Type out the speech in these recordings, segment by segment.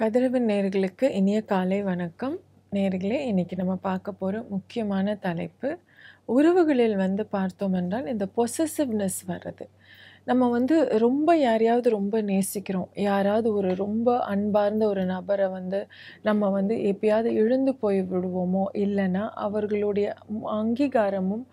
கதிரவு நேர்களுக்கு இனிய காலை வணக்கம் நேர்களே இன்றைக்கி நம்ம பார்க்க போகிற முக்கியமான தலைப்பு உறவுகளில் வந்து பார்த்தோம் என்றால் இந்த பொசசிவ்னஸ் வர்றது நம்ம வந்து ரொம்ப யாரையாவது ரொம்ப நேசிக்கிறோம் யாராவது ஒரு ரொம்ப அன்பார்ந்த ஒரு நபரை வந்து நம்ம வந்து எப்பயாவது எழுந்து போய் விடுவோமோ இல்லைன்னா அவர்களுடைய அங்கீகாரமும்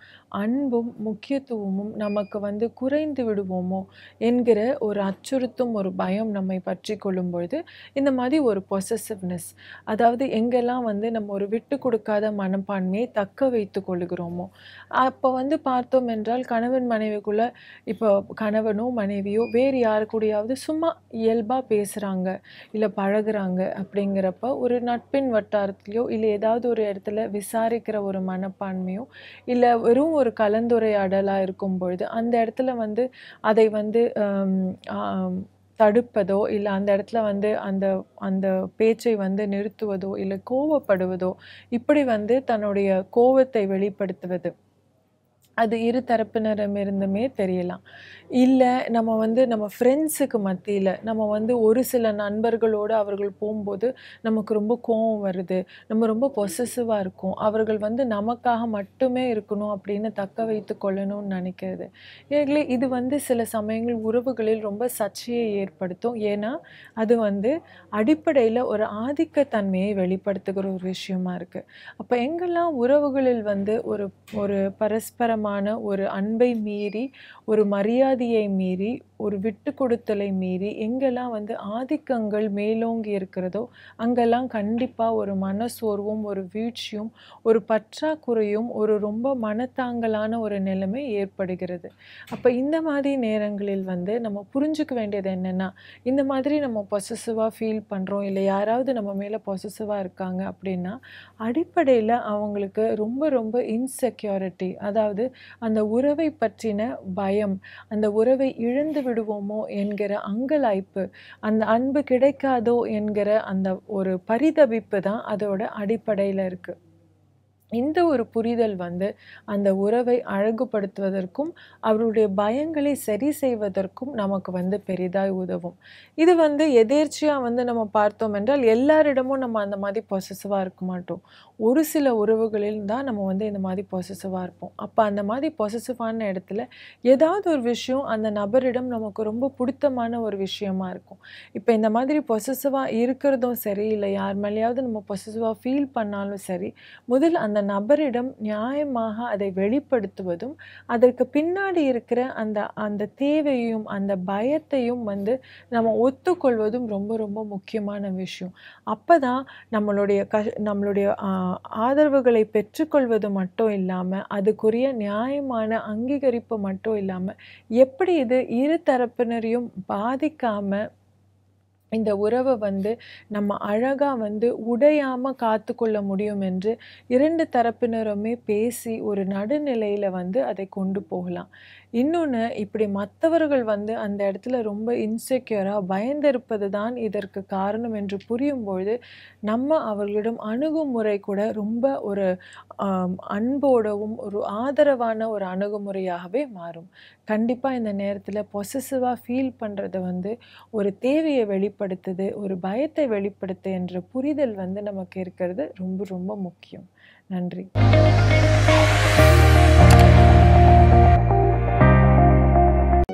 அன்பும் முக்கியத்துவமும் நமக்கு வந்து குறைந்து விடுவோமோ என்கிற ஒரு அச்சுறுத்தும் ஒரு பயம் நம்மை பற்றி கொள்ளும்பொழுது இந்த மாதிரி ஒரு பொசசிவ்னஸ் அதாவது எங்கெல்லாம் வந்து நம்ம ஒரு விட்டு கொடுக்காத மனப்பான்மையை தக்க வைத்து கொள்ளுகிறோமோ அப்போ வந்து பார்த்தோம் என்றால் கணவன் மனைவிக்குள்ளே இப்போ கண கணவனோ மனைவியோ வேறு யாரு கூடியாவது சும்மா இயல்பாக பேசுகிறாங்க இல்லை பழகுறாங்க அப்படிங்கிறப்ப ஒரு நட்பின் வட்டாரத்துலேயோ இல்லை ஏதாவது ஒரு இடத்துல விசாரிக்கிற ஒரு மனப்பான்மையோ இல்லை வெறும் ஒரு கலந்துரையாடலாக இருக்கும் பொழுது அந்த இடத்துல வந்து அதை வந்து தடுப்பதோ இல்லை அந்த இடத்துல வந்து அந்த அந்த பேச்சை வந்து நிறுத்துவதோ இல்லை கோவப்படுவதோ இப்படி வந்து தன்னுடைய கோவத்தை வெளிப்படுத்துவது அது இரு தரப்பினரமிருந்துமே தெரியலாம் இல்லை நம்ம வந்து நம்ம ஃப்ரெண்ட்ஸுக்கு மத்தியில் நம்ம வந்து ஒரு சில நண்பர்களோடு அவர்கள் போகும்போது நமக்கு ரொம்ப கோபம் வருது நம்ம ரொம்ப பொசசிவாக இருக்கும் அவர்கள் வந்து நமக்காக மட்டுமே இருக்கணும் அப்படின்னு தக்க வைத்து கொள்ளணும்னு நினைக்கிறது ஏற்கனவே இது வந்து சில சமயங்கள் உறவுகளில் ரொம்ப சர்ச்சையை ஏற்படுத்தும் ஏன்னா அது வந்து அடிப்படையில் ஒரு ஆதிக்கத்தன்மையை வெளிப்படுத்துகிற ஒரு விஷயமா இருக்குது அப்போ எங்கெல்லாம் உறவுகளில் வந்து ஒரு ஒரு பரஸ்பரமாக விதமான ஒரு அன்பை மீறி ஒரு மரியாதையை மீறி ஒரு விட்டு கொடுத்தலை மீறி எங்கெல்லாம் வந்து ஆதிக்கங்கள் மேலோங்கி இருக்கிறதோ அங்கெல்லாம் கண்டிப்பாக ஒரு மனசோர்வும் ஒரு வீழ்ச்சியும் ஒரு பற்றாக்குறையும் ஒரு ரொம்ப மனத்தாங்கலான ஒரு நிலைமை ஏற்படுகிறது அப்போ இந்த மாதிரி நேரங்களில் வந்து நம்ம புரிஞ்சுக்க வேண்டியது என்னென்னா இந்த மாதிரி நம்ம பொசசிவாக ஃபீல் பண்ணுறோம் இல்லை யாராவது நம்ம மேலே பொசசிவாக இருக்காங்க அப்படின்னா அடிப்படையில் அவங்களுக்கு ரொம்ப ரொம்ப இன்செக்யூரிட்டி அதாவது அந்த உறவை பற்றின பயம் அந்த உறவை இழந்து விடுவோமோ என்கிற அங்கலாய்ப்பு அந்த அன்பு கிடைக்காதோ என்கிற அந்த ஒரு பரிதபிப்பு தான் அதோட அடிப்படையில் இருக்குது இந்த ஒரு புரிதல் வந்து அந்த உறவை அழகுபடுத்துவதற்கும் அவருடைய பயங்களை சரி செய்வதற்கும் நமக்கு வந்து பெரிதாய் உதவும் இது வந்து எதேர்ச்சியாக வந்து நம்ம பார்த்தோம் என்றால் எல்லாரிடமும் நம்ம அந்த மாதிரி பொசசிவாக இருக்க மாட்டோம் ஒரு சில உறவுகளில் தான் நம்ம வந்து இந்த மாதிரி பொசசிவாக இருப்போம் அப்போ அந்த மாதிரி பொசசிவான இடத்துல ஏதாவது ஒரு விஷயம் அந்த நபரிடம் நமக்கு ரொம்ப பிடித்தமான ஒரு விஷயமா இருக்கும் இப்போ இந்த மாதிரி பொசசிவாக இருக்கிறதும் சரி இல்லை யார் மேலேயாவது நம்ம பொசசிவாக ஃபீல் பண்ணாலும் சரி முதல் அந்த அந்த நபரிடம் நியாயமாக அதை வெளிப்படுத்துவதும் அதற்கு பின்னாடி இருக்கிற அந்த அந்த தேவையும் அந்த பயத்தையும் வந்து நம்ம ஒத்துக்கொள்வதும் ரொம்ப ரொம்ப முக்கியமான விஷயம் அப்போ தான் நம்மளுடைய க நம்மளுடைய ஆதரவுகளை பெற்றுக்கொள்வது மட்டும் இல்லாமல் அதுக்குரிய நியாயமான அங்கீகரிப்பு மட்டும் இல்லாமல் எப்படி இது இரு தரப்பினரையும் பாதிக்காமல் இந்த உறவை வந்து நம்ம அழகாக வந்து உடையாமல் காத்து கொள்ள முடியும் என்று இரண்டு தரப்பினருமே பேசி ஒரு நடுநிலையில் வந்து அதை கொண்டு போகலாம் இன்னொன்று இப்படி மற்றவர்கள் வந்து அந்த இடத்துல ரொம்ப இன்செக்யூராக பயந்திருப்பது தான் இதற்கு காரணம் என்று புரியும் பொழுது நம்ம அவர்களிடம் அணுகுமுறை கூட ரொம்ப ஒரு அன்போடவும் ஒரு ஆதரவான ஒரு அணுகுமுறையாகவே மாறும் கண்டிப்பாக இந்த நேரத்தில் பொசசிவாக ஃபீல் பண்ணுறத வந்து ஒரு தேவையை வெளி வெளிப்படுத்துது ஒரு பயத்தை வெளிப்படுத்து என்ற புரிதல் வந்து நமக்கு இருக்கிறது ரொம்ப ரொம்ப முக்கியம் நன்றி